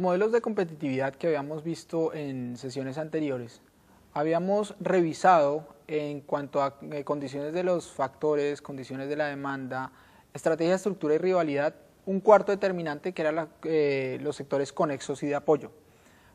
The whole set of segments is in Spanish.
modelos de competitividad que habíamos visto en sesiones anteriores, habíamos revisado en cuanto a eh, condiciones de los factores, condiciones de la demanda, estrategia, estructura y rivalidad, un cuarto determinante que eran eh, los sectores conexos y de apoyo.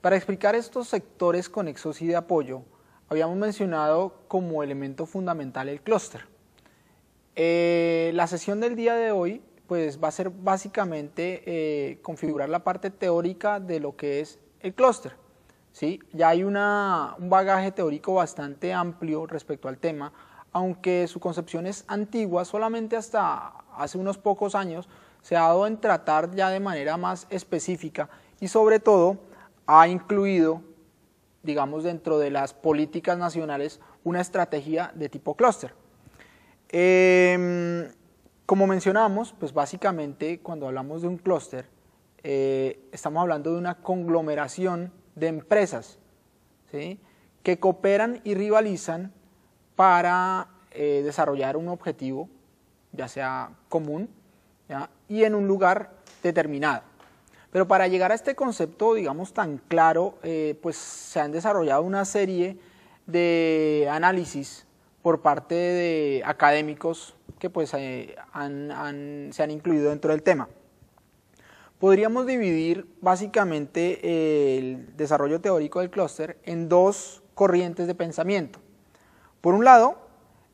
Para explicar estos sectores conexos y de apoyo, habíamos mencionado como elemento fundamental el clúster. Eh, la sesión del día de hoy pues va a ser básicamente eh, configurar la parte teórica de lo que es el clúster. ¿sí? Ya hay un bagaje teórico bastante amplio respecto al tema, aunque su concepción es antigua, solamente hasta hace unos pocos años se ha dado en tratar ya de manera más específica y sobre todo ha incluido, digamos, dentro de las políticas nacionales una estrategia de tipo clúster. Eh, como mencionamos, pues básicamente cuando hablamos de un clúster, eh, estamos hablando de una conglomeración de empresas que cooperan y rivalizan para eh, desarrollar un objetivo, ya sea común, y en un lugar determinado. Pero para llegar a este concepto, digamos, tan claro, eh, pues se han desarrollado una serie de análisis por parte de académicos que pues, eh, se han incluido dentro del tema. Podríamos dividir básicamente el desarrollo teórico del clúster en dos corrientes de pensamiento. Por un lado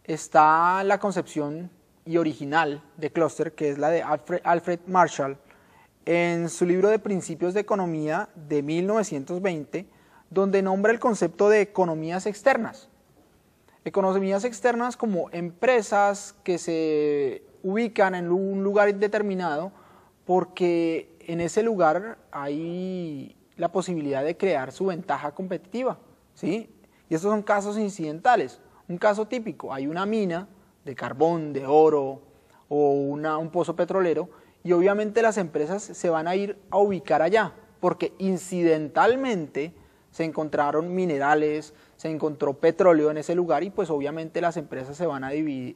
está la concepción y original de clúster, que es la de Alfred, Alfred Marshall, en su libro de Principios de Economía de 1920, donde nombra el concepto de economías externas, Economías externas como empresas que se ubican en un lugar determinado porque en ese lugar hay la posibilidad de crear su ventaja competitiva. ¿sí? Y estos son casos incidentales. Un caso típico, hay una mina de carbón, de oro o una, un pozo petrolero y obviamente las empresas se van a ir a ubicar allá porque incidentalmente se encontraron minerales, se encontró petróleo en ese lugar y pues obviamente las empresas se van a,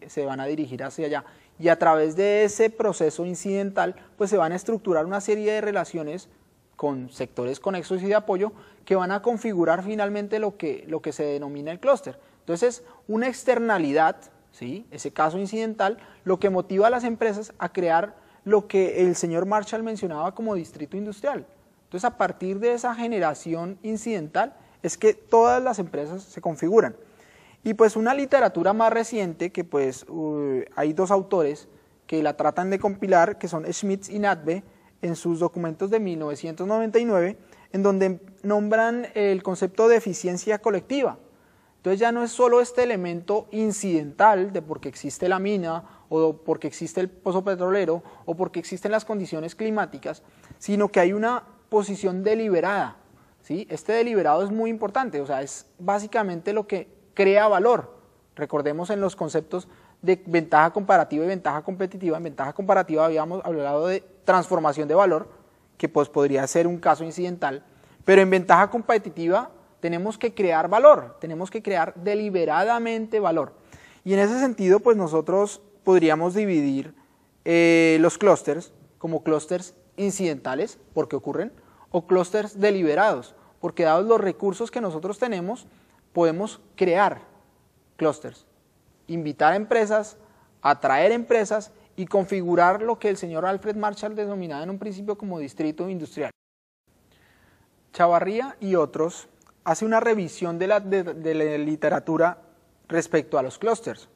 se van a dirigir hacia allá. Y a través de ese proceso incidental pues se van a estructurar una serie de relaciones con sectores conexos y de apoyo que van a configurar finalmente lo que, lo que se denomina el clúster. Entonces, una externalidad, ¿sí? ese caso incidental, lo que motiva a las empresas a crear lo que el señor Marshall mencionaba como distrito industrial. Entonces, a partir de esa generación incidental es que todas las empresas se configuran. Y pues una literatura más reciente, que pues uh, hay dos autores que la tratan de compilar, que son Schmitz y Natbe, en sus documentos de 1999, en donde nombran el concepto de eficiencia colectiva. Entonces ya no es solo este elemento incidental de porque existe la mina o porque existe el pozo petrolero o porque existen las condiciones climáticas, sino que hay una posición deliberada. ¿sí? Este deliberado es muy importante, o sea, es básicamente lo que crea valor. Recordemos en los conceptos de ventaja comparativa y ventaja competitiva. En ventaja comparativa habíamos hablado de transformación de valor, que pues podría ser un caso incidental, pero en ventaja competitiva tenemos que crear valor, tenemos que crear deliberadamente valor. Y en ese sentido, pues nosotros podríamos dividir eh, los clústeres como clústeres incidentales, porque ocurren, o clústeres deliberados, porque dados los recursos que nosotros tenemos, podemos crear clústeres, invitar a empresas, atraer empresas y configurar lo que el señor Alfred Marshall denominaba en un principio como distrito industrial. Chavarría y otros hace una revisión de la, de la literatura respecto a los clústeres.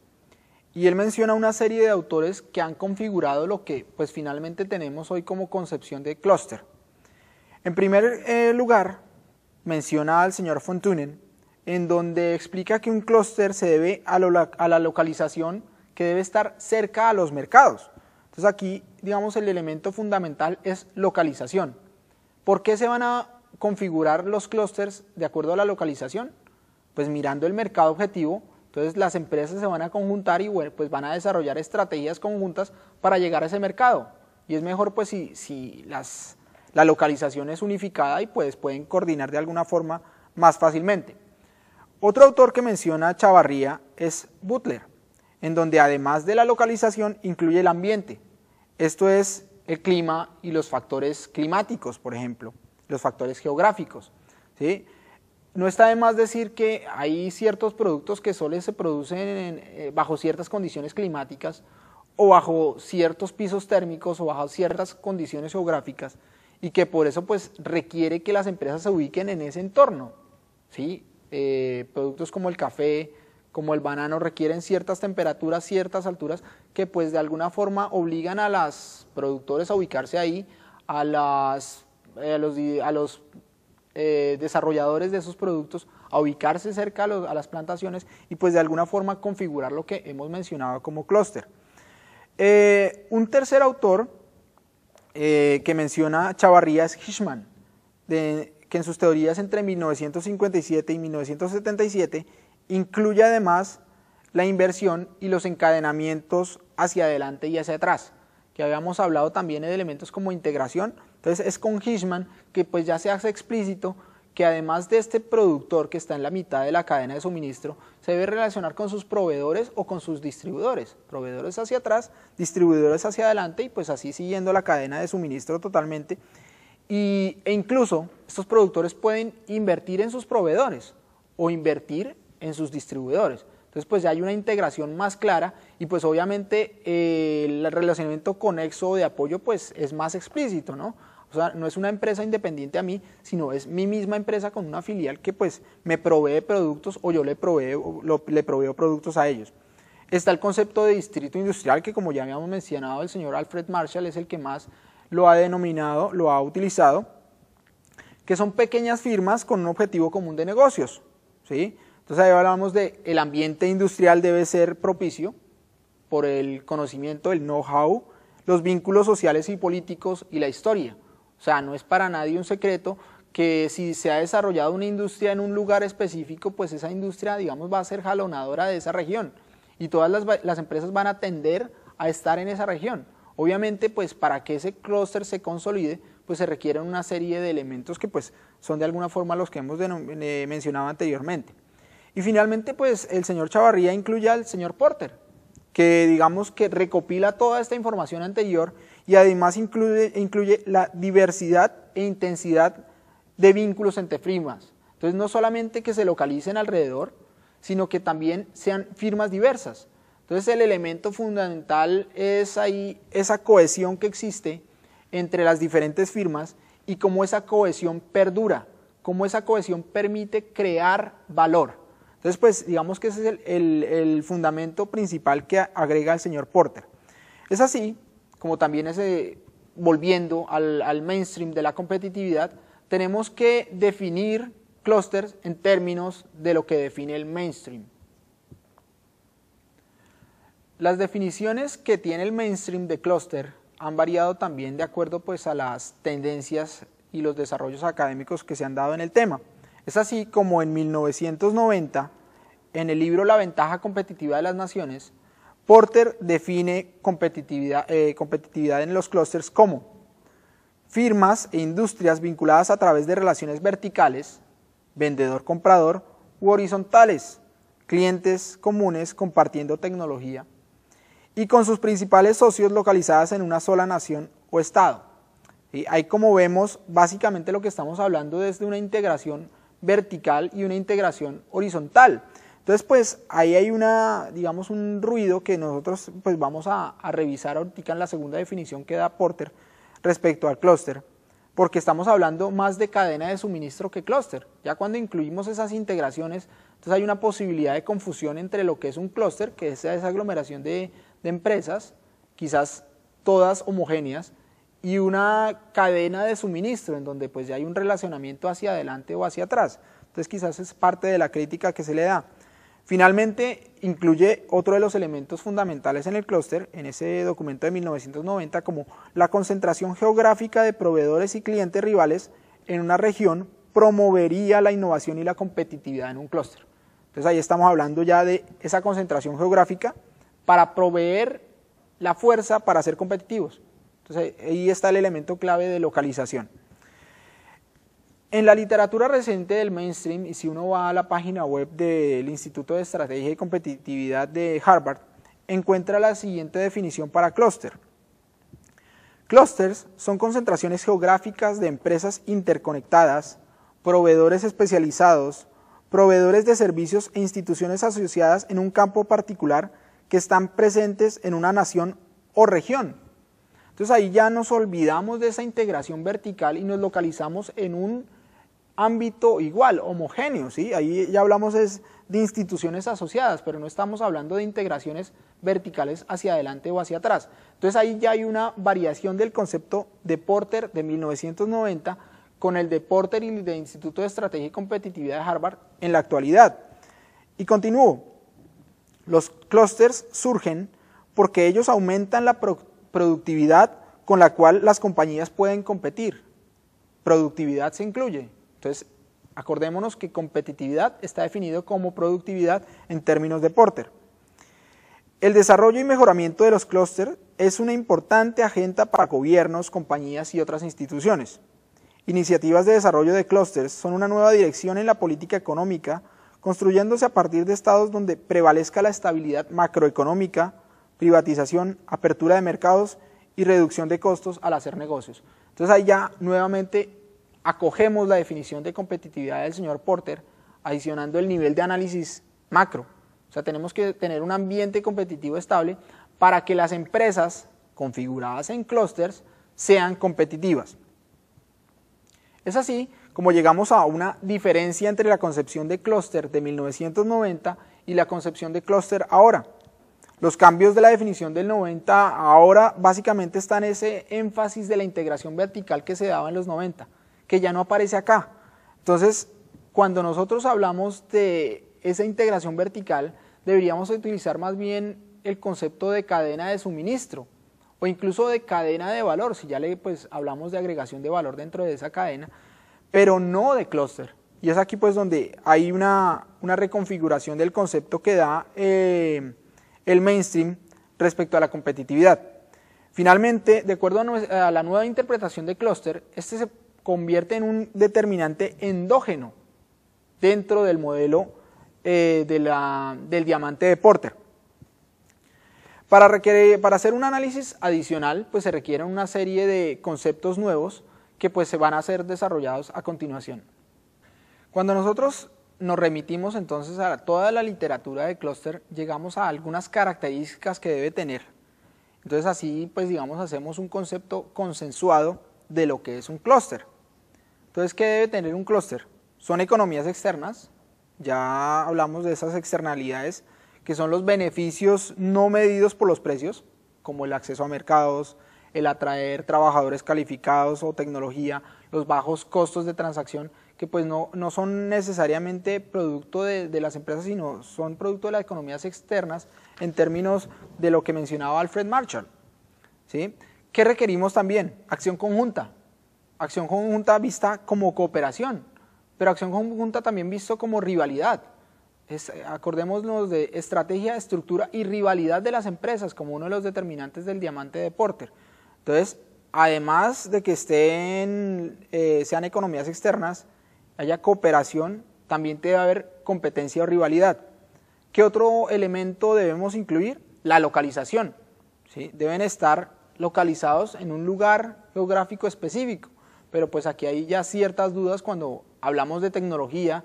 Y él menciona una serie de autores que han configurado lo que pues finalmente tenemos hoy como concepción de clúster. En primer eh, lugar, menciona al señor Fontunen, en donde explica que un clúster se debe a, la localización que debe estar cerca a los mercados. Entonces aquí, digamos, el elemento fundamental es localización. ¿Por qué se van a configurar los clústeres de acuerdo a la localización? Pues mirando el mercado objetivo entonces las empresas se van a conjuntar y pues van a desarrollar estrategias conjuntas para llegar a ese mercado. Y es mejor pues si, la localización es unificada y pues pueden coordinar de alguna forma más fácilmente. Otro autor que menciona Chavarría es Butler, en donde además de la localización incluye el ambiente. Esto es el clima y los factores climáticos, por ejemplo, los factores geográficos. ¿sí? No está de más decir que hay ciertos productos que solo se producen eh, bajo ciertas condiciones climáticas o bajo ciertos pisos térmicos o bajo ciertas condiciones geográficas y que por eso pues requiere que las empresas se ubiquen en ese entorno. ¿sí? Eh, productos como el café, como el banano requieren ciertas temperaturas, ciertas alturas que pues de alguna forma obligan a los productores a ubicarse ahí, a, las, eh, a los eh, desarrolladores de esos productos a ubicarse cerca a, las plantaciones y pues de alguna forma configurar lo que hemos mencionado como clúster. Eh, un tercer autor eh, que menciona Chavarría es Hishman, que en sus teorías entre 1957 y 1977 incluye además la inversión y los encadenamientos hacia adelante y hacia atrás que habíamos hablado también de elementos como integración. Entonces es con Hishman que pues ya se hace explícito que además de este productor que está en la mitad de la cadena de suministro, se debe relacionar con sus proveedores o con sus distribuidores. Proveedores hacia atrás, distribuidores hacia adelante y pues así siguiendo la cadena de suministro totalmente. Y, e incluso estos productores pueden invertir en sus proveedores o invertir en sus distribuidores. Entonces, pues ya hay una integración más clara y pues obviamente eh, el relacionamiento conexo de apoyo pues es más explícito, ¿no? O sea, no es una empresa independiente a mí, sino es mi misma empresa con una filial que pues me provee productos o yo le proveo, le proveo productos a ellos. Está el concepto de distrito industrial que como ya habíamos mencionado, el señor Alfred Marshall es el que más lo ha denominado, lo ha utilizado, que son pequeñas firmas con un objetivo común de negocios, ¿sí? Entonces ahí hablamos de el ambiente industrial debe ser propicio por el conocimiento, el know-how, los vínculos sociales y políticos y la historia. O sea, no es para nadie un secreto que si se ha desarrollado una industria en un lugar específico, pues esa industria, digamos, va a ser jalonadora de esa región y todas las, las empresas van a tender a estar en esa región. Obviamente, pues para que ese clúster se consolide, pues se requieren una serie de elementos que pues son de alguna forma los que hemos eh, mencionado anteriormente. Y finalmente, pues el señor Chavarría incluye al señor Porter, que digamos que recopila toda esta información anterior y además incluye, incluye la diversidad e intensidad de vínculos entre firmas. Entonces, no solamente que se localicen alrededor, sino que también sean firmas diversas. Entonces, el elemento fundamental es ahí esa cohesión que existe entre las diferentes firmas y cómo esa cohesión perdura, cómo esa cohesión permite crear valor. Entonces, pues digamos que ese es el, fundamento principal que agrega el señor Porter. Es así, como también volviendo al, mainstream de la competitividad, tenemos que definir clusters en términos de lo que define el mainstream. Las definiciones que tiene el mainstream de cluster han variado también de acuerdo pues, a las tendencias y los desarrollos académicos que se han dado en el tema. Es así como en 1990, en el libro La ventaja competitiva de las naciones, Porter define eh, competitividad, en los clústeres como firmas e industrias vinculadas a través de relaciones verticales, vendedor-comprador, u horizontales, clientes comunes compartiendo tecnología, y con sus principales socios localizadas en una sola nación o estado. Y ahí como vemos, básicamente lo que estamos hablando es de una integración vertical y una integración horizontal. Entonces, pues ahí hay una, digamos, un ruido que nosotros pues vamos a, revisar ahorita en la segunda definición que da Porter respecto al clúster, porque estamos hablando más de cadena de suministro que clúster. Ya cuando incluimos esas integraciones, entonces hay una posibilidad de confusión entre lo que es un clúster, que es esa aglomeración de empresas, quizás todas homogéneas, y una cadena de suministro en donde pues ya hay un relacionamiento hacia adelante o hacia atrás. Entonces quizás es parte de la crítica que se le da. Finalmente, incluye otro de los elementos fundamentales en el clúster, en ese documento de 1990, como la concentración geográfica de proveedores y clientes rivales en una región promovería la innovación y la competitividad en un clúster. Entonces ahí estamos hablando ya de esa concentración geográfica para proveer la fuerza para ser competitivos. Entonces ahí está el elemento clave de localización. En la literatura reciente del mainstream, y si uno va a la página web del Instituto de Estrategia y Competitividad de Harvard, encuentra la siguiente definición para clúster. Clusters son concentraciones geográficas de empresas interconectadas, proveedores especializados, proveedores de servicios e instituciones asociadas en un campo particular que están presentes en una nación o región entonces ahí ya nos olvidamos de esa integración vertical y nos localizamos en un ámbito igual, homogéneo, ¿sí? Ahí ya hablamos es de instituciones asociadas, pero no estamos hablando de integraciones verticales hacia adelante o hacia atrás. Entonces ahí ya hay una variación del concepto de Porter de 1990 con el de Porter y del Instituto de Estrategia y Competitividad de Harvard en la actualidad. Y continúo. Los clústeres surgen porque ellos aumentan la productividad productividad con la cual las compañías pueden competir. Productividad se incluye. Entonces, acordémonos que competitividad está definido como productividad en términos de Porter. El desarrollo y mejoramiento de los clústeres es una importante agenda para gobiernos, compañías y otras instituciones. Iniciativas de desarrollo de clústeres son una nueva dirección en la política económica, construyéndose a partir de estados donde prevalezca la estabilidad macroeconómica, privatización, apertura de mercados y reducción de costos al hacer negocios. Entonces ahí ya nuevamente acogemos la definición de competitividad del señor Porter, adicionando el nivel de análisis macro. O sea, tenemos que tener un ambiente competitivo estable para que las empresas configuradas en clusters sean competitivas. Es así como llegamos a una diferencia entre la concepción de clúster de 1990 y la concepción de clúster ahora. Los cambios de la definición del 90 ahora básicamente están ese énfasis de la integración vertical que se daba en los 90, que ya no aparece acá. Entonces, cuando nosotros hablamos de esa integración vertical, deberíamos utilizar más bien el concepto de cadena de suministro o incluso de cadena de valor, si ya le pues, hablamos de agregación de valor dentro de esa cadena, pero no de clúster. Y es aquí pues donde hay una, una reconfiguración del concepto que da eh, el mainstream respecto a la competitividad. Finalmente, de acuerdo a la nueva interpretación de clúster, este se convierte en un determinante endógeno dentro del modelo eh, del diamante de Porter. Para, para, hacer un análisis adicional, pues se requieren una serie de conceptos nuevos que pues se van a ser desarrollados a continuación. Cuando nosotros nos remitimos entonces a toda la literatura de clúster, llegamos a algunas características que debe tener. Entonces así, pues digamos, hacemos un concepto consensuado de lo que es un clúster. Entonces, ¿qué debe tener un clúster? Son economías externas, ya hablamos de esas externalidades, que son los beneficios no medidos por los precios, como el acceso a mercados, el atraer trabajadores calificados o tecnología, los bajos costos de transacción, que pues no, son necesariamente producto de, las empresas, sino son producto de las economías externas en términos de lo que mencionaba Alfred Marshall. ¿sí? ¿Qué requerimos también? Acción conjunta. Acción conjunta vista como cooperación, pero acción conjunta también visto como rivalidad. acordémonos de estrategia, estructura y rivalidad de las empresas como uno de los determinantes del diamante de Porter. Entonces, además de que estén, eh, sean economías externas, haya cooperación, también debe haber competencia o rivalidad. ¿Qué otro elemento debemos incluir? La localización. ¿sí? Deben estar localizados en un lugar geográfico específico, pero pues aquí hay ya ciertas dudas cuando hablamos de tecnología,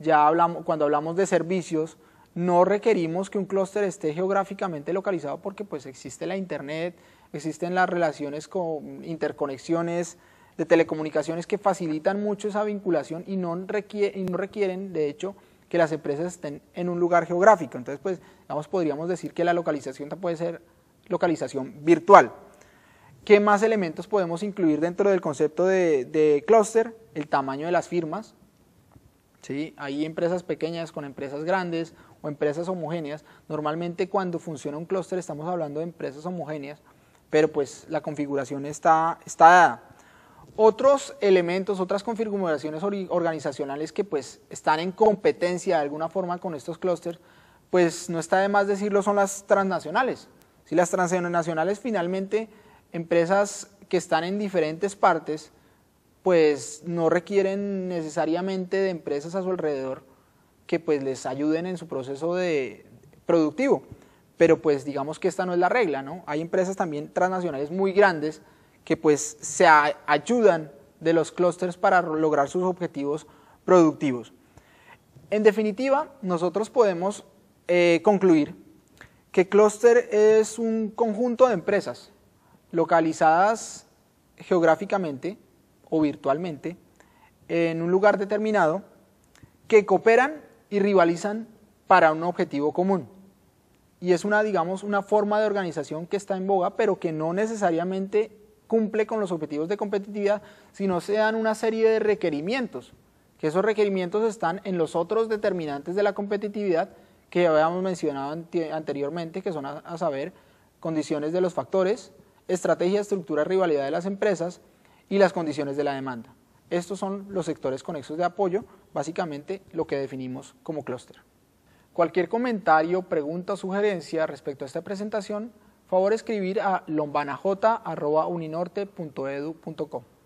ya hablamos, cuando hablamos de servicios, no requerimos que un clúster esté geográficamente localizado porque pues existe la internet, existen las relaciones con interconexiones de telecomunicaciones que facilitan mucho esa vinculación y no, requieren, de hecho, que las empresas estén en un lugar geográfico. Entonces, pues, digamos, podríamos decir que la localización puede ser localización virtual. ¿Qué más elementos podemos incluir dentro del concepto de, de clúster? El tamaño de las firmas. ¿sí? Hay empresas pequeñas con empresas grandes o empresas homogéneas. Normalmente cuando funciona un clúster estamos hablando de empresas homogéneas pero pues la configuración está, dada. Otros elementos, otras configuraciones organizacionales que pues están en competencia de alguna forma con estos clústeres, pues no está de más decirlo, son las transnacionales. Si las transnacionales finalmente, empresas que están en diferentes partes, pues no requieren necesariamente de empresas a su alrededor que pues les ayuden en su proceso de productivo pero pues digamos que esta no es la regla, ¿no? Hay empresas también transnacionales muy grandes que pues se ayudan de los clústeres para lograr sus objetivos productivos. En definitiva, nosotros podemos eh, concluir que clúster es un conjunto de empresas localizadas geográficamente o virtualmente en un lugar determinado que cooperan y rivalizan para un objetivo común y es una, digamos, una forma de organización que está en boga, pero que no necesariamente cumple con los objetivos de competitividad, sino se dan una serie de requerimientos, que esos requerimientos están en los otros determinantes de la competitividad que habíamos mencionado anteriormente, que son a, saber condiciones de los factores, estrategia, estructura, rivalidad de las empresas y las condiciones de la demanda. Estos son los sectores conexos de apoyo, básicamente lo que definimos como clúster. Cualquier comentario, pregunta o sugerencia respecto a esta presentación, favor escribir a lombanajota.uninorte.edu.com.